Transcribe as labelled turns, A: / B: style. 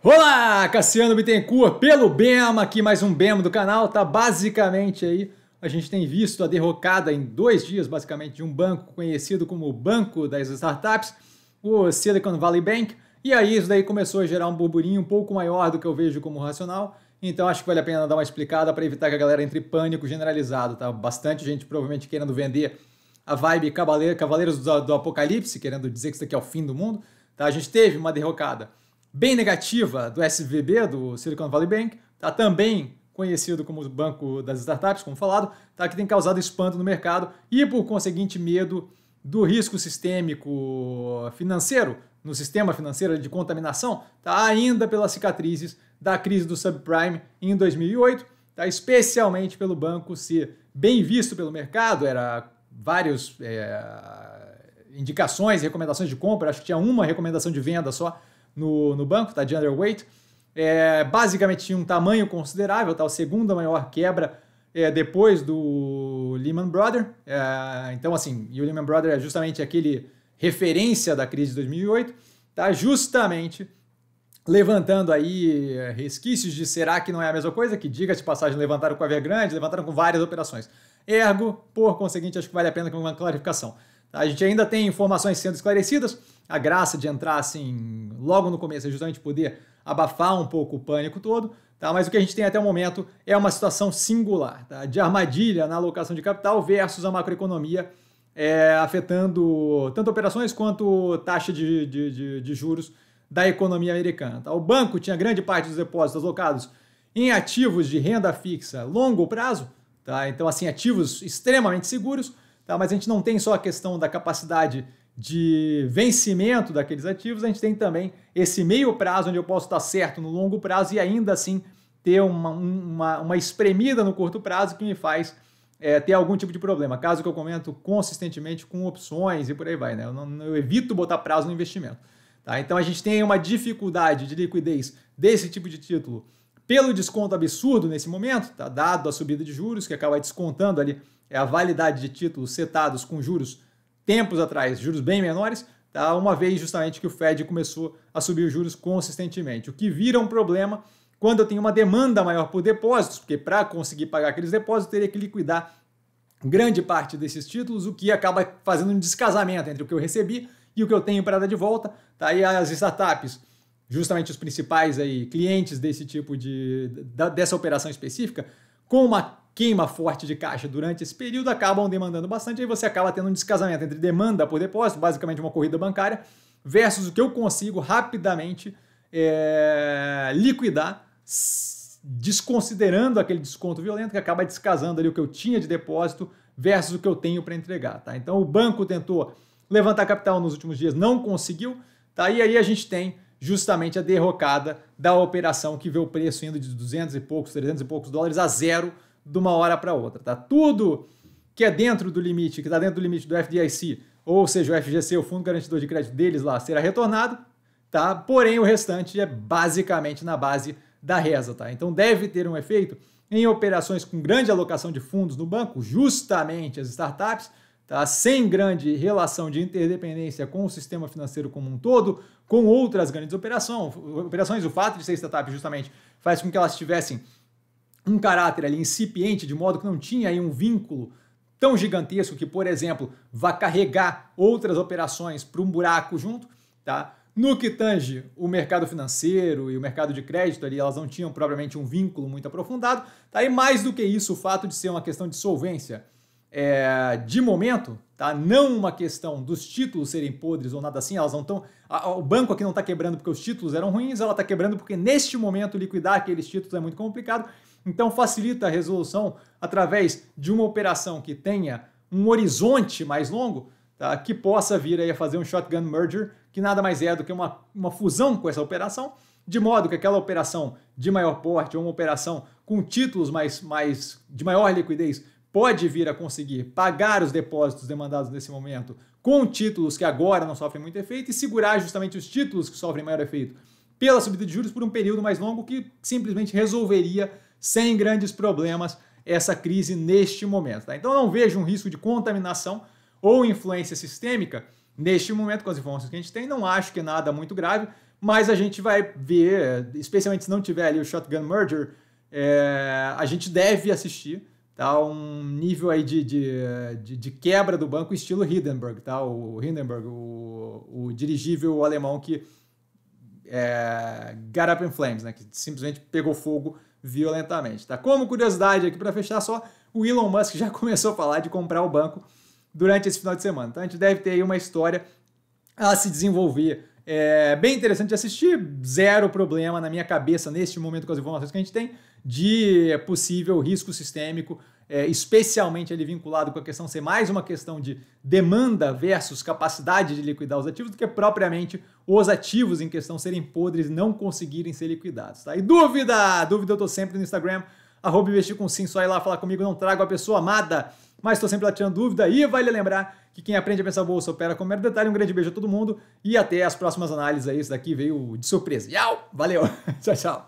A: Olá, Cassiano Bittencourt, pelo Bema aqui mais um Bema do canal, tá basicamente aí, a gente tem visto a derrocada em dois dias, basicamente, de um banco conhecido como o Banco das Startups, o Silicon Valley Bank, e aí isso daí começou a gerar um burburinho um pouco maior do que eu vejo como racional, então acho que vale a pena dar uma explicada para evitar que a galera entre em pânico generalizado, tá? Bastante gente provavelmente querendo vender a vibe Cavaleiros do, do Apocalipse, querendo dizer que isso daqui é o fim do mundo, tá? A gente teve uma derrocada bem negativa do SVB, do Silicon Valley Bank, tá também conhecido como o banco das startups, como falado, tá, que tem causado espanto no mercado e, por conseguinte, medo do risco sistêmico financeiro, no sistema financeiro de contaminação, tá, ainda pelas cicatrizes da crise do subprime em 2008, tá, especialmente pelo banco ser bem visto pelo mercado, era vários é, indicações, recomendações de compra, acho que tinha uma recomendação de venda só, no, no banco, está de underweight. É, basicamente tinha um tamanho considerável, tá? A segunda maior quebra é, depois do Lehman Brothers. É, então, assim, e o Lehman Brothers é justamente aquele referência da crise de 2008, tá? Justamente levantando aí é, resquícios de será que não é a mesma coisa, que diga de passagem levantaram com a Via Grande, levantaram com várias operações. Ergo, por conseguinte, acho que vale a pena com uma clarificação. A gente ainda tem informações sendo esclarecidas, a graça de entrar assim logo no começo é justamente poder abafar um pouco o pânico todo, tá? Mas o que a gente tem até o momento é uma situação singular, tá? De armadilha na alocação de capital versus a macroeconomia é, afetando tanto operações quanto taxa de, de, de, de juros da economia americana. Tá? O banco tinha grande parte dos depósitos alocados em ativos de renda fixa longo prazo, tá? Então assim ativos extremamente seguros, tá? Mas a gente não tem só a questão da capacidade de vencimento daqueles ativos, a gente tem também esse meio prazo, onde eu posso estar certo no longo prazo e ainda assim ter uma, uma, uma espremida no curto prazo que me faz é, ter algum tipo de problema. Caso que eu comento consistentemente com opções e por aí vai, né? Eu, não, eu evito botar prazo no investimento. Tá? Então a gente tem uma dificuldade de liquidez desse tipo de título pelo desconto absurdo nesse momento, tá? dado a subida de juros, que acaba descontando ali é a validade de títulos setados com juros tempos atrás, juros bem menores, tá? uma vez justamente que o Fed começou a subir os juros consistentemente. O que vira um problema quando eu tenho uma demanda maior por depósitos, porque para conseguir pagar aqueles depósitos teria que liquidar grande parte desses títulos, o que acaba fazendo um descasamento entre o que eu recebi e o que eu tenho para dar de volta. Tá? E as startups, justamente os principais aí, clientes desse tipo de dessa operação específica, com uma queima forte de caixa durante esse período acabam demandando bastante, aí você acaba tendo um descasamento entre demanda por depósito, basicamente uma corrida bancária, versus o que eu consigo rapidamente é, liquidar, desconsiderando aquele desconto violento que acaba descasando ali o que eu tinha de depósito versus o que eu tenho para entregar. Tá? Então o banco tentou levantar capital nos últimos dias, não conseguiu, tá? e aí a gente tem justamente a derrocada da operação que vê o preço indo de 200 e poucos, 300 e poucos dólares a zero de uma hora para outra. Tá? Tudo que é dentro do limite, que está dentro do limite do FDIC, ou seja, o FGC, o Fundo Garantidor de Crédito deles lá, será retornado, tá? Porém, o restante é basicamente na base da reza, tá? Então deve ter um efeito em operações com grande alocação de fundos no banco, justamente as startups, tá? sem grande relação de interdependência com o sistema financeiro como um todo, com outras grandes operações. operações. O fato de ser startup justamente faz com que elas tivessem um caráter ali incipiente, de modo que não tinha aí um vínculo tão gigantesco que, por exemplo, vá carregar outras operações para um buraco junto, tá? No que tange o mercado financeiro e o mercado de crédito ali, elas não tinham propriamente um vínculo muito aprofundado, tá? E mais do que isso, o fato de ser uma questão de solvência é, de momento, tá? Não uma questão dos títulos serem podres ou nada assim, elas não estão. O banco aqui não está quebrando porque os títulos eram ruins, ela está quebrando porque neste momento liquidar aqueles títulos é muito complicado. Então, facilita a resolução através de uma operação que tenha um horizonte mais longo, tá? que possa vir aí a fazer um shotgun merger, que nada mais é do que uma, uma fusão com essa operação, de modo que aquela operação de maior porte ou uma operação com títulos mais, mais de maior liquidez pode vir a conseguir pagar os depósitos demandados nesse momento com títulos que agora não sofrem muito efeito e segurar justamente os títulos que sofrem maior efeito pela subida de juros por um período mais longo que simplesmente resolveria sem grandes problemas essa crise neste momento. Tá? Então não vejo um risco de contaminação ou influência sistêmica neste momento com as informações que a gente tem. Não acho que é nada muito grave, mas a gente vai ver, especialmente se não tiver ali o Shotgun Merger, é, a gente deve assistir tá? um nível aí de, de, de, de quebra do banco estilo Hindenburg, tá? o Hindenburg, o, o dirigível alemão que é, Got Up in Flames, né? Que simplesmente pegou fogo violentamente, tá? Como curiosidade aqui para fechar só, o Elon Musk já começou a falar de comprar o banco durante esse final de semana. Então a gente deve ter aí uma história a se desenvolver. É bem interessante de assistir, zero problema na minha cabeça neste momento com as informações que a gente tem de possível risco sistêmico é, especialmente ele vinculado com a questão ser mais uma questão de demanda versus capacidade de liquidar os ativos do que propriamente os ativos em questão serem podres e não conseguirem ser liquidados. Tá? E dúvida! Dúvida eu tô sempre no Instagram, arroba investir com sim, só ir lá falar comigo, não trago a pessoa amada, mas estou sempre lá tirando dúvida e vale lembrar que quem aprende a pensar bolsa opera com o mero detalhe. Um grande beijo a todo mundo e até as próximas análises aí. Isso daqui veio de surpresa. Yau! Valeu! tchau, tchau!